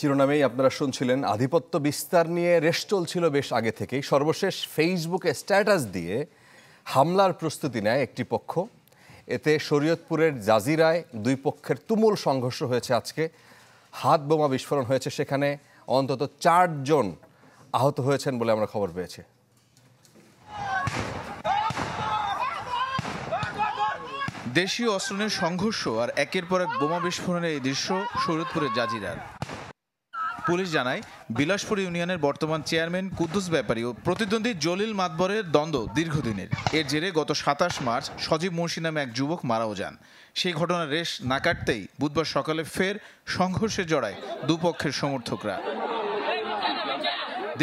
শিরোনামেই আপনারা শুনছিলেন আধিপত্য বিস্তার নিয়ে রেশ চলছিল বেশ আগে থেকেই সর্বশেষ ফেসবুকে স্ট্যাটাস দিয়ে হামলার প্রস্তুতি নেয় একটি পক্ষ এতে শরীয়তপুরের জাজিরায় দুই পক্ষের তুমুল সংঘর্ষ হয়েছে আজকে হাত বোমা বিস্ফোরণ হয়েছে সেখানে অন্তত চারজন আহত হয়েছেন বলে আমরা খবর পেয়েছি দেশীয় অস্ত্রের সংঘর্ষ আর একের পর এক বোমা বিস্ফোরণের এই দৃশ্য শরীয়তপুরের জাজিরার পুলিশ জানায় বিলাসপুর ইউনিয়নের বর্তমান চেয়ারম্যান কুদ্দুস ব্যাপারী ও প্রতিদ্বন্দ্বী জলিল মাতবরের দ্বন্দ্ব দীর্ঘদিনের এর জেরে গত সাতাশ মার্চ সজীব মুন্সি নামে এক যুবক মারাও যান সেই ঘটনার রেশ না কাটতেই বুধবার সকালে ফের সংঘর্ষে জড়ায় দুপক্ষের সমর্থকরা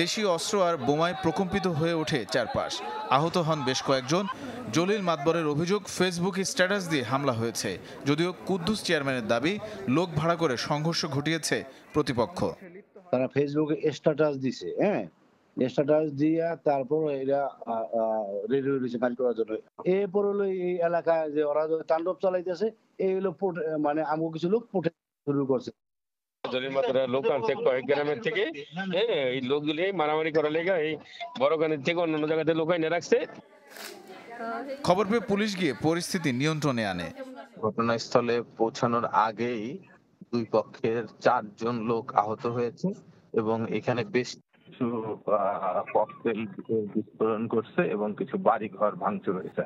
দেশীয় অস্ত্র আর বোমায় প্রকম্পিত হয়ে ওঠে চারপাশ আহত হন বেশ কয়েকজন জলিল মাতবরের অভিযোগ ফেসবুকে স্ট্যাটাস দিয়ে হামলা হয়েছে যদিও কুদ্দুস চেয়ারম্যানের দাবি লোক ভাড়া করে সংঘর্ষ ঘটিয়েছে প্রতিপক্ষ তারা ফেসবুকে স্ট্যাটাস দিছে হ্যাঁ স্ট্যাটাস দিয়া তারপর এরা রেডিও দিয়েছে কাজ করার জন্য এরপর হলো এই এলাকায় যে ওরা তাণ্ডব চালাইতেছে এই হলো মানে আমগো কিছু লোক পোটে শুরু করছে খবর পেয়ে পুলিশ গিয়ে পরিস্থিতি নিয়ন্ত্রণে আনে ঘটনাস্থলে পৌঁছানোর আগেই দুই পক্ষের চারজন লোক আহত হয়েছে এবং এখানে বেশ কিছু ককটেল বিস্ফোরণ করছে এবং কিছু বাড়ি ঘর ভাঙচুর হয়েছে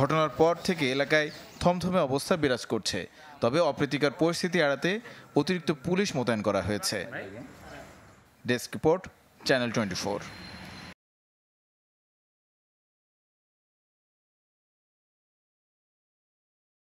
ঘটনার পর থেকে এলাকায় থমথমে অবস্থা বিরাজ করছে তবে অপ্রীতিকর পরিস্থিতি এড়াতে অতিরিক্ত পুলিশ মোতায়েন করা হয়েছে ডেস্ক রিপোর্ট চ্যানেল টোয়েন্টি